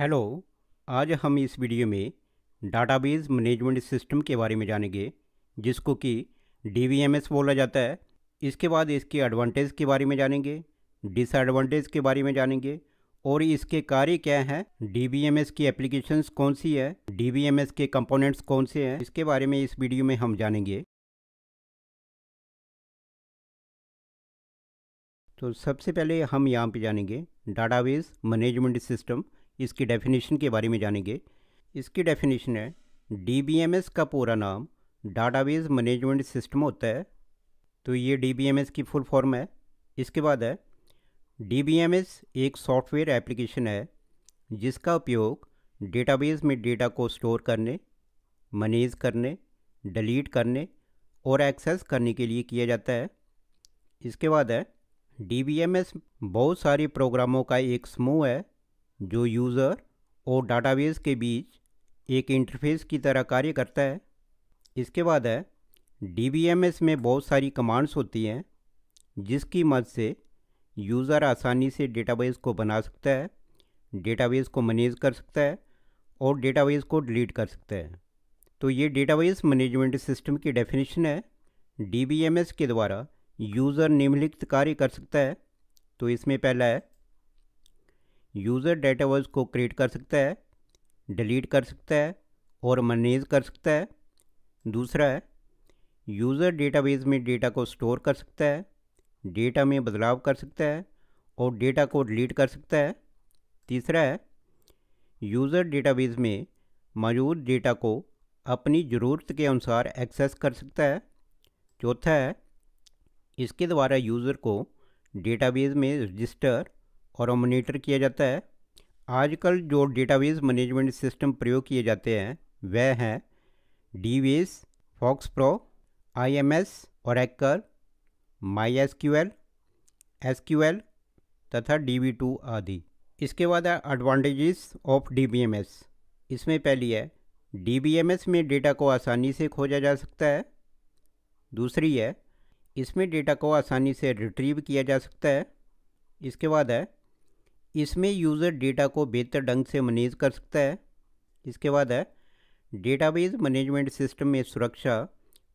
hello आज हम इस वीडियो में डाटाबेस मैनेजमेंट सिस्टम के बारे में जानेंगे जिसको कि डी बोला जाता है इसके बाद इसके एडवांटेज के बारे में जानेंगे डिसएडवांटेज के बारे में जानेंगे और इसके कार्य क्या हैं डी की एप्लीकेशंस कौन सी है डी के कंपोनेंट्स कौन से हैं इसके बारे में इस वीडियो में हम जानेंगे तो सबसे पहले हम यहाँ पर जानेंगे डाटाबेस मैनेजमेंट सिस्टम इसकी डेफिनेशन के बारे में जानेंगे इसकी डेफिनेशन है डी का पूरा नाम डाटाबेस मैनेजमेंट सिस्टम होता है तो ये डी की फुल फॉर्म है इसके बाद है डी एक सॉफ्टवेयर एप्लीकेशन है जिसका उपयोग डेटाबेस में डेटा को स्टोर करने मैनेज करने डिलीट करने और एक्सेस करने के लिए किया जाता है इसके बाद है डी बहुत सारे प्रोग्रामों का एक समूह है जो यूज़र और डाटाबेस के बीच एक इंटरफेस की तरह कार्य करता है इसके बाद है डी में बहुत सारी कमांड्स होती हैं जिसकी मदद से यूज़र आसानी से डेटाबेस को बना सकता है डेटाबेस को मैनेज कर सकता है और डेटाबेस को डिलीट कर सकता है तो ये डेटाबेस मैनेजमेंट सिस्टम की डेफिनेशन है डी के द्वारा यूज़र निम्नलिखित कार्य कर सकता है तो इसमें पहला है यूज़र डेटा वर्स को क्रिएट कर सकता है डिलीट कर सकता है और मैनेज कर सकता है दूसरा है यूज़र डेटाबेस में डेटा को स्टोर कर सकता है डेटा में बदलाव कर सकता है और डेटा को डिलीट कर सकता है तीसरा है यूज़र डेटाबेस में मौजूद डेटा को अपनी ज़रूरत के अनुसार एक्सेस कर सकता है चौथा है इसके द्वारा यूज़र को डेटाबेस में रजिस्टर और मोनीटर किया जाता है आजकल जो डेटाबेस मैनेजमेंट सिस्टम प्रयोग किए जाते हैं वह हैं S FoxPro I M S और एक्कर My S Q L S Q L तथा डी वी टू आदि इसके बाद है advantages of D B M S इसमें पहली है डी बी एम एस में डेटा को आसानी से खोजा जा सकता है दूसरी है इसमें डेटा को आसानी से रिट्रीव किया जा सकता है इसके बाद है इसमें यूज़र डेटा को बेहतर ढंग से मैनेज कर सकता है इसके बाद है डेटाबेस मैनेजमेंट सिस्टम में सुरक्षा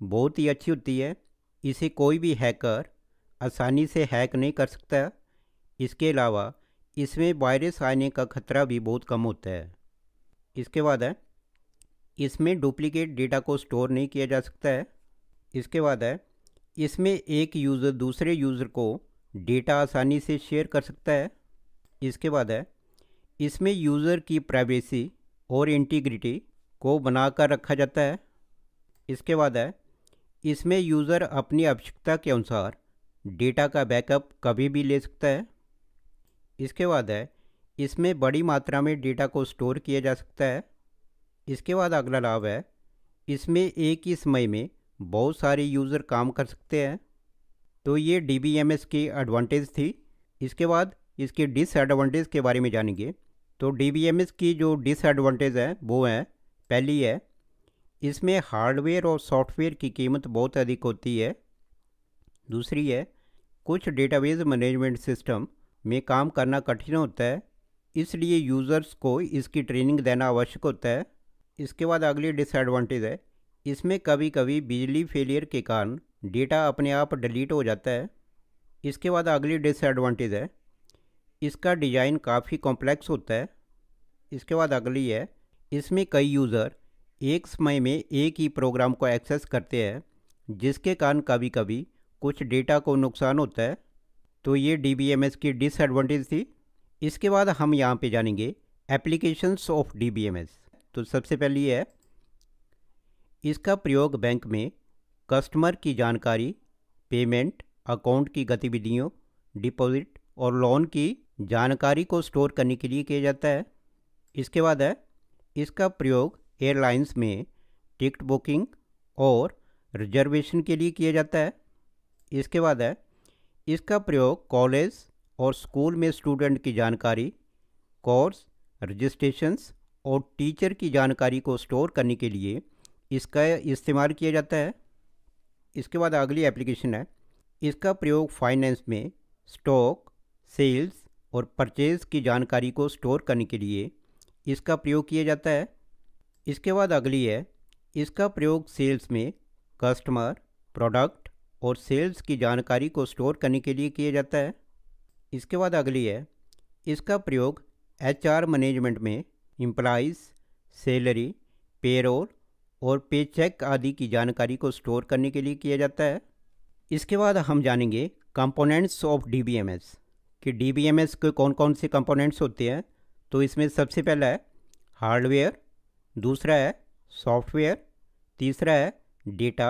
बहुत ही अच्छी होती है इसे कोई भी हैकर आसानी से हैक नहीं कर सकता इसके अलावा इसमें वायरस आने का खतरा भी बहुत कम होता है इसके बाद है इसमें डुप्लीकेट डेटा को स्टोर नहीं किया जा सकता है इसके बाद है इसमें एक यूज़र दूसरे यूज़र को डेटा आसानी से शेयर कर सकता है इसके बाद है इसमें यूज़र की प्राइवेसी और इंटीग्रिटी को बनाकर रखा जाता है इसके बाद है इसमें यूज़र अपनी आवश्यकता के अनुसार डेटा का बैकअप कभी भी ले सकता है इसके बाद है इसमें बड़ी मात्रा में डेटा को स्टोर किया जा सकता है इसके बाद अगला लाभ है इसमें एक ही समय में बहुत सारे यूज़र काम कर सकते हैं तो ये डी की एडवांटेज थी इसके बाद इसकी डिसएडवांटेज के बारे में जानेंगे तो डी की जो डिसएडवांटेज है वो है पहली है इसमें हार्डवेयर और सॉफ्टवेयर की कीमत बहुत अधिक होती है दूसरी है कुछ डेटाबेस मैनेजमेंट सिस्टम में काम करना कठिन होता है इसलिए यूज़र्स को इसकी ट्रेनिंग देना आवश्यक होता है इसके बाद अगली डिसएडवांटेज है इसमें कभी कभी बिजली फेलियर के कारण डेटा अपने आप डिलीट हो जाता है इसके बाद अगली डिसएडवांटेज है इसका डिज़ाइन काफ़ी कॉम्प्लेक्स होता है इसके बाद अगली है इसमें कई यूज़र एक समय में एक ही प्रोग्राम को एक्सेस करते हैं जिसके कारण कभी कभी कुछ डेटा को नुकसान होता है तो ये डी की डिसएडवांटेज थी इसके बाद हम यहाँ पे जानेंगे एप्लीकेशंस ऑफ डी तो सबसे पहली है इसका प्रयोग बैंक में कस्टमर की जानकारी पेमेंट अकाउंट की गतिविधियों डिपॉजिट और लोन की जानकारी को स्टोर करने के लिए किया जाता है इसके बाद है इसका प्रयोग एयरलाइंस में टिकट बुकिंग और रिजर्वेशन के लिए किया जाता है इसके बाद है इसका प्रयोग कॉलेज और स्कूल में स्टूडेंट की जानकारी कोर्स रजिस्ट्रेशंस और टीचर की जानकारी को स्टोर करने के लिए इसका इस्तेमाल किया जाता है इसके बाद अगली एप्लीकेशन है इसका प्रयोग फाइनेंस में स्टॉक सेल्स और परचेज़ की जानकारी को स्टोर करने के लिए इसका प्रयोग किया जाता है इसके बाद अगली है इसका प्रयोग सेल्स में कस्टमर प्रोडक्ट और सेल्स की जानकारी को स्टोर करने के लिए किया जाता है इसके बाद अगली है इसका प्रयोग एचआर मैनेजमेंट में एम्प्लाइज सैलरी पेरोल और पे चेक आदि की जानकारी को स्टोर करने के लिए किया जाता है इसके बाद हम जानेंगे कंपोनेंट्स ऑफ डीबीएमएस कि डी बी एम एस के कौन कौन से कंपोनेंट्स होते हैं तो इसमें सबसे पहला है हार्डवेयर दूसरा है सॉफ्टवेयर तीसरा है डेटा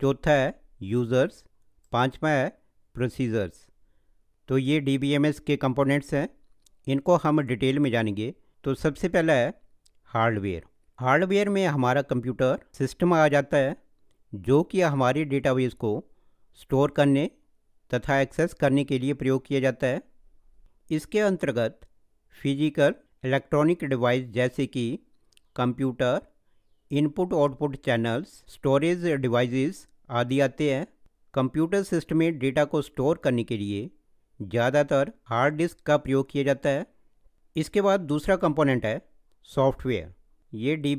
चौथा है यूज़र्स पांचवा है प्रोसीजर्स तो ये डी बी एम एस के कंपोनेंट्स हैं इनको हम डिटेल में जानेंगे तो सबसे पहला है हार्डवेयर हार्डवेयर में हमारा कंप्यूटर सिस्टम आ जाता है जो कि हमारे डेटाबेस को स्टोर करने तथा एक्सेस करने के लिए प्रयोग किया जाता है इसके अंतर्गत फिजिकल इलेक्ट्रॉनिक डिवाइस जैसे कि computer input output channels storage devices आदि आते हैं कंप्यूटर सिस्टम में डेटा को स्टोर करने के लिए ज़्यादातर हार्ड डिस्क का प्रयोग किया जाता है इसके बाद दूसरा कंपोनेंट है सॉफ्टवेयर ये डी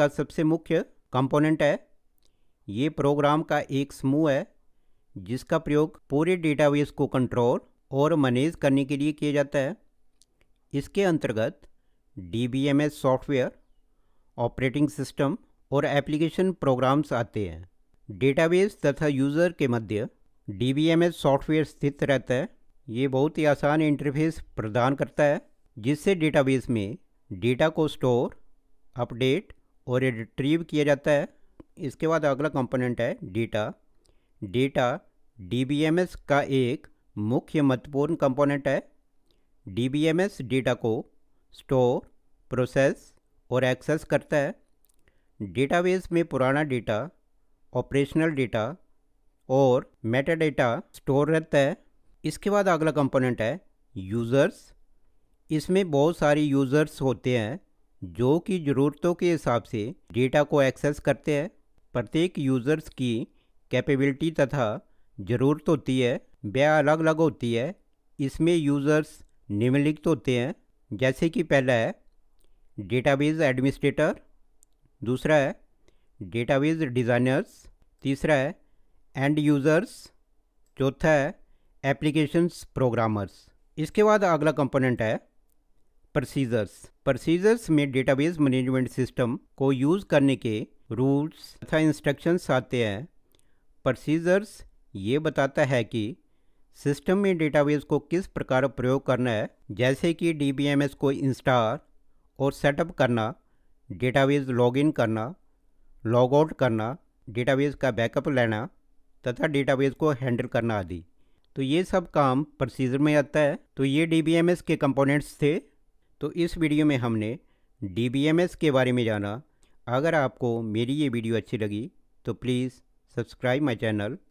का सबसे मुख्य कंपोनेंट है ये प्रोग्राम का एक समूह है जिसका प्रयोग पूरे डेटाबेस को कंट्रोल और मैनेज करने के लिए किया जाता है इसके अंतर्गत डी सॉफ्टवेयर ऑपरेटिंग सिस्टम और एप्लीकेशन प्रोग्राम्स आते हैं डेटाबेस तथा यूज़र के मध्य डी सॉफ्टवेयर स्थित रहता है ये बहुत ही आसान इंटरफेस प्रदान करता है जिससे डेटाबेस में डेटा को स्टोर अपडेट और रिट्रीव किया जाता है इसके बाद अगला कंपोनेंट है डेटा डेटा DBMS का एक मुख्य महत्वपूर्ण कंपोनेंट है DBMS डेटा को स्टोर प्रोसेस और एक्सेस करता है डेटाबेस में पुराना डेटा ऑपरेशनल डेटा और मेटा डेटा स्टोर रहता है इसके बाद अगला कंपोनेंट है यूज़र्स इसमें बहुत सारे यूज़र्स होते हैं जो कि ज़रूरतों के हिसाब से डेटा को एक्सेस करते हैं प्रत्येक यूज़र्स की कैपेबिलिटी तथा ज़रूरत होती है वह अलग अलग होती है इसमें यूज़र्स निम्नलिखित होते हैं जैसे कि पहला है डेटाबेस एडमिनिस्ट्रेटर दूसरा है डेटाबेस डिज़ाइनर्स तीसरा है एंड यूज़र्स चौथा है एप्लीकेशंस प्रोग्रामर्स इसके बाद अगला कंपोनेंट है प्रोसीजर्स प्रोसीजर्स में डेटाबेस मैनेजमेंट सिस्टम को यूज़ करने के रूल्स तथा इंस्ट्रक्शंस आते हैं प्रोसीजर्स ये बताता है कि सिस्टम में डेटाबेस को किस प्रकार प्रयोग करना है जैसे कि एस को इंस्टॉल और सेटअप करना डेटाबेस लॉगिन करना लॉगआउट करना डेटाबेस का बैकअप लेना तथा डेटाबेस को हैंडल करना आदि तो ये सब काम प्रोसीजर में आता है तो ये एस के कंपोनेंट्स थे तो इस वीडियो में हमने एस के बारे में जाना अगर आपको मेरी ये वीडियो अच्छी लगी तो प्लीज़ subscribe my channel